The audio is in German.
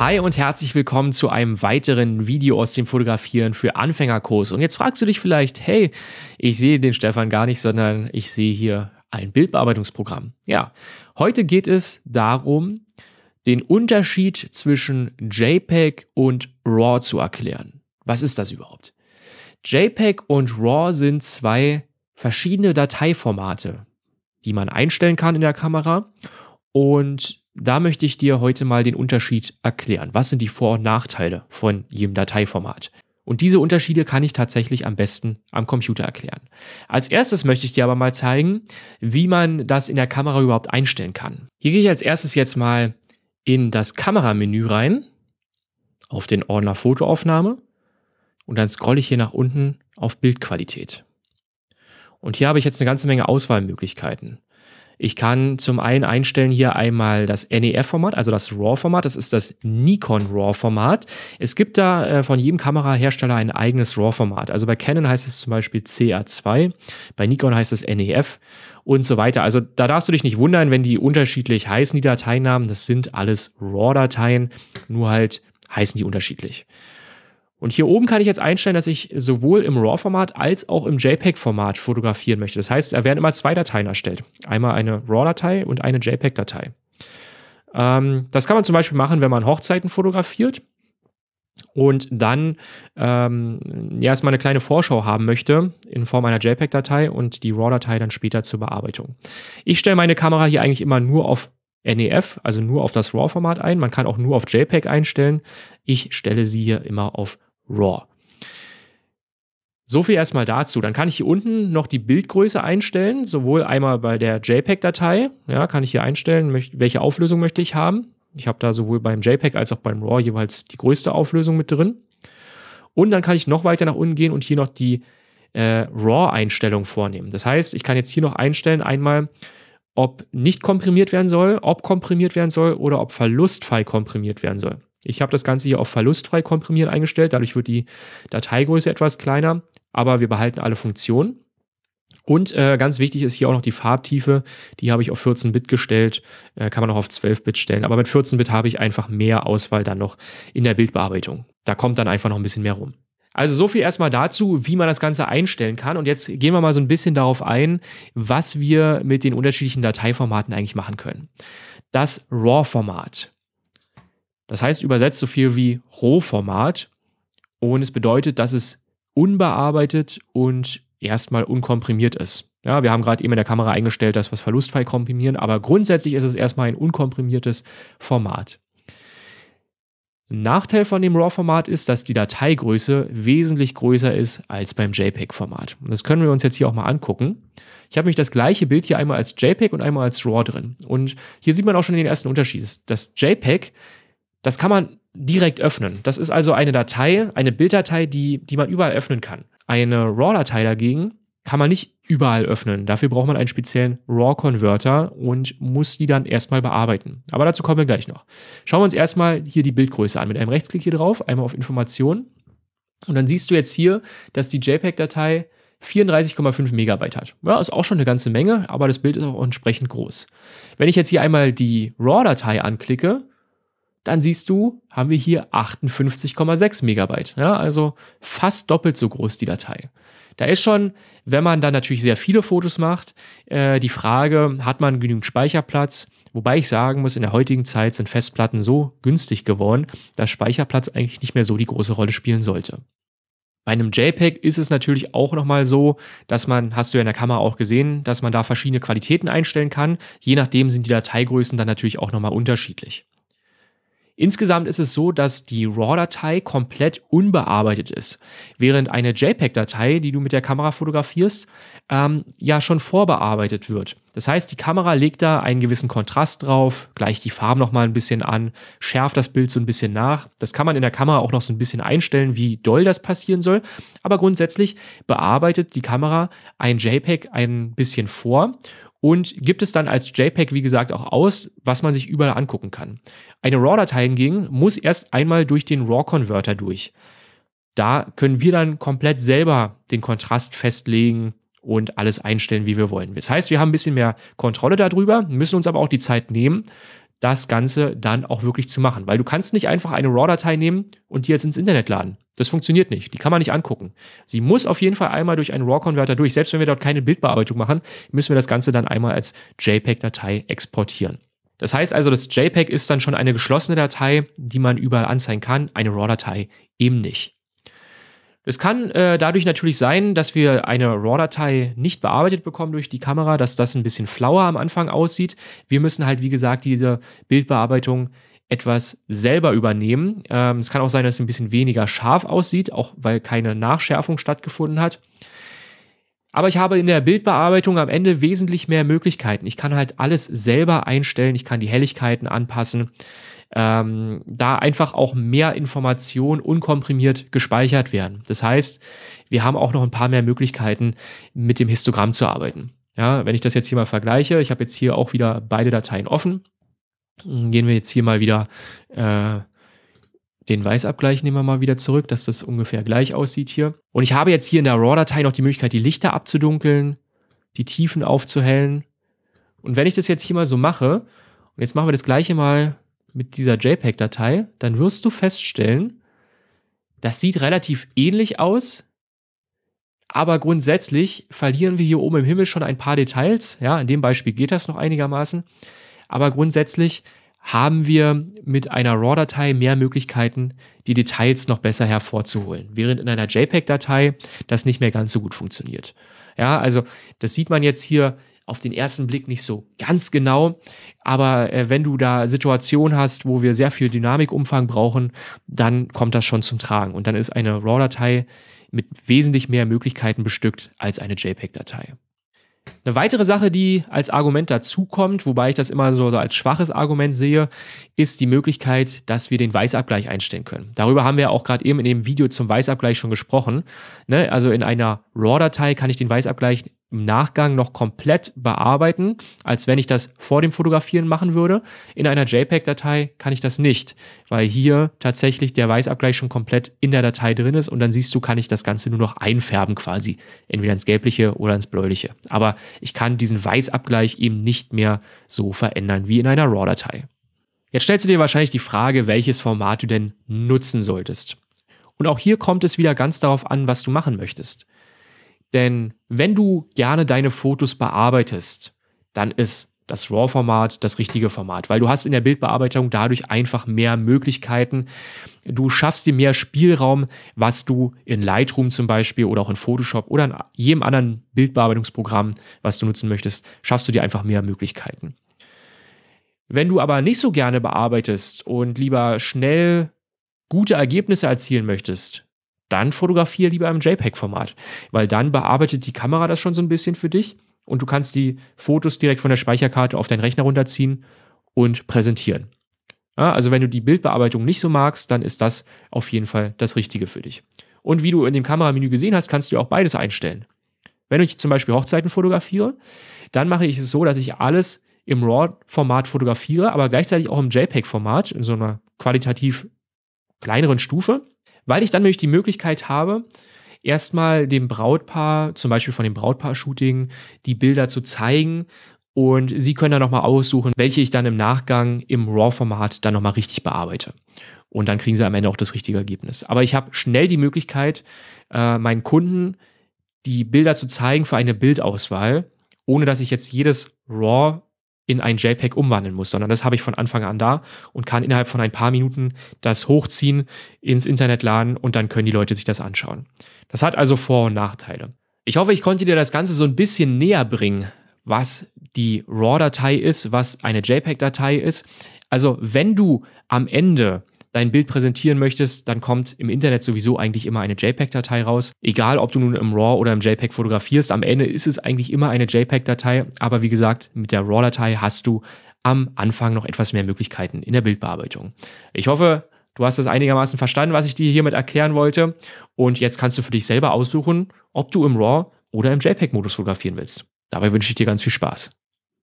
Hi und herzlich willkommen zu einem weiteren Video aus dem Fotografieren für Anfängerkurs. Und jetzt fragst du dich vielleicht, hey, ich sehe den Stefan gar nicht, sondern ich sehe hier ein Bildbearbeitungsprogramm. Ja, heute geht es darum, den Unterschied zwischen JPEG und RAW zu erklären. Was ist das überhaupt? JPEG und RAW sind zwei verschiedene Dateiformate, die man einstellen kann in der Kamera. Und da möchte ich dir heute mal den Unterschied erklären. Was sind die Vor- und Nachteile von jedem Dateiformat? Und diese Unterschiede kann ich tatsächlich am besten am Computer erklären. Als erstes möchte ich dir aber mal zeigen, wie man das in der Kamera überhaupt einstellen kann. Hier gehe ich als erstes jetzt mal in das Kameramenü rein, auf den Ordner Fotoaufnahme und dann scrolle ich hier nach unten auf Bildqualität. Und hier habe ich jetzt eine ganze Menge Auswahlmöglichkeiten. Ich kann zum einen einstellen hier einmal das NEF-Format, also das RAW-Format. Das ist das Nikon RAW-Format. Es gibt da äh, von jedem Kamerahersteller ein eigenes RAW-Format. Also bei Canon heißt es zum Beispiel CA2, bei Nikon heißt es NEF und so weiter. Also da darfst du dich nicht wundern, wenn die unterschiedlich heißen, die Dateinamen. Das sind alles RAW-Dateien, nur halt heißen die unterschiedlich. Und hier oben kann ich jetzt einstellen, dass ich sowohl im RAW-Format als auch im JPEG-Format fotografieren möchte. Das heißt, da werden immer zwei Dateien erstellt. Einmal eine RAW-Datei und eine JPEG-Datei. Ähm, das kann man zum Beispiel machen, wenn man Hochzeiten fotografiert und dann ähm, erstmal eine kleine Vorschau haben möchte in Form einer JPEG-Datei und die RAW-Datei dann später zur Bearbeitung. Ich stelle meine Kamera hier eigentlich immer nur auf NEF, also nur auf das RAW-Format ein. Man kann auch nur auf JPEG einstellen. Ich stelle sie hier immer auf RAW. So viel erstmal dazu. Dann kann ich hier unten noch die Bildgröße einstellen, sowohl einmal bei der JPEG-Datei, ja, kann ich hier einstellen, welche Auflösung möchte ich haben. Ich habe da sowohl beim JPEG als auch beim RAW jeweils die größte Auflösung mit drin. Und dann kann ich noch weiter nach unten gehen und hier noch die äh, RAW-Einstellung vornehmen. Das heißt, ich kann jetzt hier noch einstellen, einmal, ob nicht komprimiert werden soll, ob komprimiert werden soll oder ob verlustfrei komprimiert werden soll. Ich habe das Ganze hier auf verlustfrei komprimieren eingestellt, dadurch wird die Dateigröße etwas kleiner, aber wir behalten alle Funktionen. Und äh, ganz wichtig ist hier auch noch die Farbtiefe. Die habe ich auf 14-Bit gestellt, äh, kann man auch auf 12-Bit stellen. Aber mit 14-Bit habe ich einfach mehr Auswahl dann noch in der Bildbearbeitung. Da kommt dann einfach noch ein bisschen mehr rum. Also so viel erstmal dazu, wie man das Ganze einstellen kann. Und jetzt gehen wir mal so ein bisschen darauf ein, was wir mit den unterschiedlichen Dateiformaten eigentlich machen können. Das RAW-Format. Das heißt übersetzt so viel wie Rohformat und es bedeutet, dass es unbearbeitet und erstmal unkomprimiert ist. Ja, wir haben gerade eben in der Kamera eingestellt, dass wir es verlustfrei komprimieren, aber grundsätzlich ist es erstmal ein unkomprimiertes Format. Ein Nachteil von dem RAW-Format ist, dass die Dateigröße wesentlich größer ist als beim JPEG-Format. Und das können wir uns jetzt hier auch mal angucken. Ich habe mich das gleiche Bild hier einmal als JPEG und einmal als RAW drin. Und hier sieht man auch schon den ersten Unterschied. Das JPEG das kann man direkt öffnen. Das ist also eine Datei, eine Bilddatei, die, die man überall öffnen kann. Eine RAW-Datei dagegen kann man nicht überall öffnen. Dafür braucht man einen speziellen RAW-Converter und muss die dann erstmal bearbeiten. Aber dazu kommen wir gleich noch. Schauen wir uns erstmal hier die Bildgröße an. Mit einem Rechtsklick hier drauf, einmal auf Informationen. Und dann siehst du jetzt hier, dass die JPEG-Datei 34,5 Megabyte hat. Ja, ist auch schon eine ganze Menge, aber das Bild ist auch entsprechend groß. Wenn ich jetzt hier einmal die RAW-Datei anklicke, dann siehst du, haben wir hier 58,6 Megabyte. Ja, also fast doppelt so groß die Datei. Da ist schon, wenn man dann natürlich sehr viele Fotos macht, äh, die Frage, hat man genügend Speicherplatz? Wobei ich sagen muss, in der heutigen Zeit sind Festplatten so günstig geworden, dass Speicherplatz eigentlich nicht mehr so die große Rolle spielen sollte. Bei einem JPEG ist es natürlich auch nochmal so, dass man, hast du ja in der Kamera auch gesehen, dass man da verschiedene Qualitäten einstellen kann. Je nachdem sind die Dateigrößen dann natürlich auch nochmal unterschiedlich. Insgesamt ist es so, dass die RAW-Datei komplett unbearbeitet ist, während eine JPEG-Datei, die du mit der Kamera fotografierst, ähm, ja schon vorbearbeitet wird. Das heißt, die Kamera legt da einen gewissen Kontrast drauf, gleicht die Farben noch mal ein bisschen an, schärft das Bild so ein bisschen nach. Das kann man in der Kamera auch noch so ein bisschen einstellen, wie doll das passieren soll. Aber grundsätzlich bearbeitet die Kamera ein JPEG ein bisschen vor und gibt es dann als JPEG, wie gesagt, auch aus, was man sich überall angucken kann. Eine RAW-Datei hingegen muss erst einmal durch den RAW-Converter durch. Da können wir dann komplett selber den Kontrast festlegen und alles einstellen, wie wir wollen. Das heißt, wir haben ein bisschen mehr Kontrolle darüber, müssen uns aber auch die Zeit nehmen, das Ganze dann auch wirklich zu machen. Weil du kannst nicht einfach eine RAW-Datei nehmen und die jetzt ins Internet laden. Das funktioniert nicht. Die kann man nicht angucken. Sie muss auf jeden Fall einmal durch einen RAW-Converter durch. Selbst wenn wir dort keine Bildbearbeitung machen, müssen wir das Ganze dann einmal als JPEG-Datei exportieren. Das heißt also, das JPEG ist dann schon eine geschlossene Datei, die man überall anzeigen kann, eine RAW-Datei eben nicht. Es kann äh, dadurch natürlich sein, dass wir eine RAW-Datei nicht bearbeitet bekommen durch die Kamera, dass das ein bisschen flauer am Anfang aussieht. Wir müssen halt, wie gesagt, diese Bildbearbeitung etwas selber übernehmen. Ähm, es kann auch sein, dass es ein bisschen weniger scharf aussieht, auch weil keine Nachschärfung stattgefunden hat. Aber ich habe in der Bildbearbeitung am Ende wesentlich mehr Möglichkeiten. Ich kann halt alles selber einstellen, ich kann die Helligkeiten anpassen ähm, da einfach auch mehr Informationen unkomprimiert gespeichert werden. Das heißt, wir haben auch noch ein paar mehr Möglichkeiten, mit dem Histogramm zu arbeiten. Ja, wenn ich das jetzt hier mal vergleiche, ich habe jetzt hier auch wieder beide Dateien offen. Hm, gehen wir jetzt hier mal wieder äh, den Weißabgleich nehmen wir mal wieder zurück, dass das ungefähr gleich aussieht hier. Und ich habe jetzt hier in der RAW-Datei noch die Möglichkeit, die Lichter abzudunkeln, die Tiefen aufzuhellen. Und wenn ich das jetzt hier mal so mache, und jetzt machen wir das gleiche mal mit dieser JPEG-Datei, dann wirst du feststellen, das sieht relativ ähnlich aus, aber grundsätzlich verlieren wir hier oben im Himmel schon ein paar Details. Ja, in dem Beispiel geht das noch einigermaßen. Aber grundsätzlich haben wir mit einer RAW-Datei mehr Möglichkeiten, die Details noch besser hervorzuholen, während in einer JPEG-Datei das nicht mehr ganz so gut funktioniert. Ja, also das sieht man jetzt hier auf den ersten Blick nicht so ganz genau. Aber äh, wenn du da Situationen hast, wo wir sehr viel Dynamikumfang brauchen, dann kommt das schon zum Tragen. Und dann ist eine RAW-Datei mit wesentlich mehr Möglichkeiten bestückt als eine JPEG-Datei. Eine weitere Sache, die als Argument dazukommt, wobei ich das immer so als schwaches Argument sehe, ist die Möglichkeit, dass wir den Weißabgleich einstellen können. Darüber haben wir auch gerade eben in dem Video zum Weißabgleich schon gesprochen. Ne? Also in einer RAW-Datei kann ich den Weißabgleich im Nachgang noch komplett bearbeiten, als wenn ich das vor dem Fotografieren machen würde. In einer JPEG-Datei kann ich das nicht, weil hier tatsächlich der Weißabgleich schon komplett in der Datei drin ist und dann siehst du, kann ich das Ganze nur noch einfärben quasi, entweder ins Gelbliche oder ins Bläuliche. Aber ich kann diesen Weißabgleich eben nicht mehr so verändern wie in einer RAW-Datei. Jetzt stellst du dir wahrscheinlich die Frage, welches Format du denn nutzen solltest. Und auch hier kommt es wieder ganz darauf an, was du machen möchtest. Denn wenn du gerne deine Fotos bearbeitest, dann ist das RAW-Format das richtige Format, weil du hast in der Bildbearbeitung dadurch einfach mehr Möglichkeiten. Du schaffst dir mehr Spielraum, was du in Lightroom zum Beispiel oder auch in Photoshop oder in jedem anderen Bildbearbeitungsprogramm, was du nutzen möchtest, schaffst du dir einfach mehr Möglichkeiten. Wenn du aber nicht so gerne bearbeitest und lieber schnell gute Ergebnisse erzielen möchtest, dann fotografiere lieber im JPEG-Format, weil dann bearbeitet die Kamera das schon so ein bisschen für dich und du kannst die Fotos direkt von der Speicherkarte auf deinen Rechner runterziehen und präsentieren. Ja, also wenn du die Bildbearbeitung nicht so magst, dann ist das auf jeden Fall das Richtige für dich. Und wie du in dem Kameramenü gesehen hast, kannst du auch beides einstellen. Wenn ich zum Beispiel Hochzeiten fotografiere, dann mache ich es so, dass ich alles im RAW-Format fotografiere, aber gleichzeitig auch im JPEG-Format, in so einer qualitativ kleineren Stufe weil ich dann nämlich die Möglichkeit habe, erstmal dem Brautpaar, zum Beispiel von dem Brautpaar-Shooting, die Bilder zu zeigen und sie können dann nochmal aussuchen, welche ich dann im Nachgang im RAW-Format dann nochmal richtig bearbeite. Und dann kriegen sie am Ende auch das richtige Ergebnis. Aber ich habe schnell die Möglichkeit, äh, meinen Kunden die Bilder zu zeigen für eine Bildauswahl, ohne dass ich jetzt jedes RAW in ein JPEG umwandeln muss, sondern das habe ich von Anfang an da und kann innerhalb von ein paar Minuten das hochziehen, ins Internet laden und dann können die Leute sich das anschauen. Das hat also Vor- und Nachteile. Ich hoffe, ich konnte dir das Ganze so ein bisschen näher bringen, was die RAW-Datei ist, was eine JPEG-Datei ist. Also wenn du am Ende dein Bild präsentieren möchtest, dann kommt im Internet sowieso eigentlich immer eine JPEG-Datei raus. Egal, ob du nun im RAW oder im JPEG fotografierst, am Ende ist es eigentlich immer eine JPEG-Datei. Aber wie gesagt, mit der RAW-Datei hast du am Anfang noch etwas mehr Möglichkeiten in der Bildbearbeitung. Ich hoffe, du hast das einigermaßen verstanden, was ich dir hiermit erklären wollte. Und jetzt kannst du für dich selber aussuchen, ob du im RAW oder im JPEG-Modus fotografieren willst. Dabei wünsche ich dir ganz viel Spaß.